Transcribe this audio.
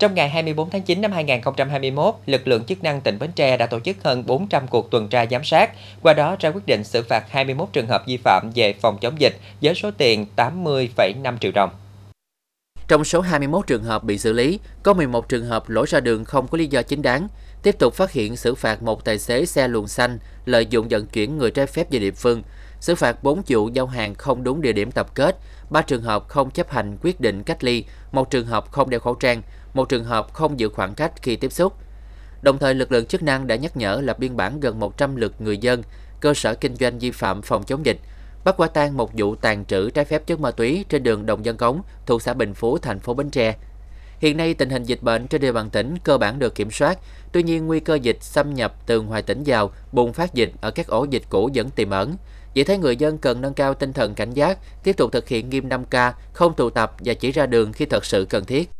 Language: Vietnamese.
Trong ngày 24 tháng 9 năm 2021, lực lượng chức năng tỉnh Bến Tre đã tổ chức hơn 400 cuộc tuần tra giám sát, qua đó ra quyết định xử phạt 21 trường hợp vi phạm về phòng chống dịch với số tiền 80,5 triệu đồng. Trong số 21 trường hợp bị xử lý, có 11 trường hợp lỗi ra đường không có lý do chính đáng. Tiếp tục phát hiện xử phạt một tài xế xe luồng xanh lợi dụng vận chuyển người trái phép về địa phương xử phạt 4 vụ giao hàng không đúng địa điểm tập kết, 3 trường hợp không chấp hành quyết định cách ly, một trường hợp không đeo khẩu trang, một trường hợp không giữ khoảng cách khi tiếp xúc. Đồng thời, lực lượng chức năng đã nhắc nhở lập biên bản gần 100 lượt người dân, cơ sở kinh doanh vi phạm phòng chống dịch, bắt quả tang một vụ tàn trữ trái phép chất ma túy trên đường Đồng Dân Cống, thuộc xã Bình Phú, thành phố Bến Tre. Hiện nay, tình hình dịch bệnh trên địa bàn tỉnh cơ bản được kiểm soát, tuy nhiên nguy cơ dịch xâm nhập từ ngoài tỉnh vào, bùng phát dịch ở các ổ dịch cũ vẫn tiềm ẩn. Vì thế người dân cần nâng cao tinh thần cảnh giác, tiếp tục thực hiện nghiêm 5K, không tụ tập và chỉ ra đường khi thật sự cần thiết.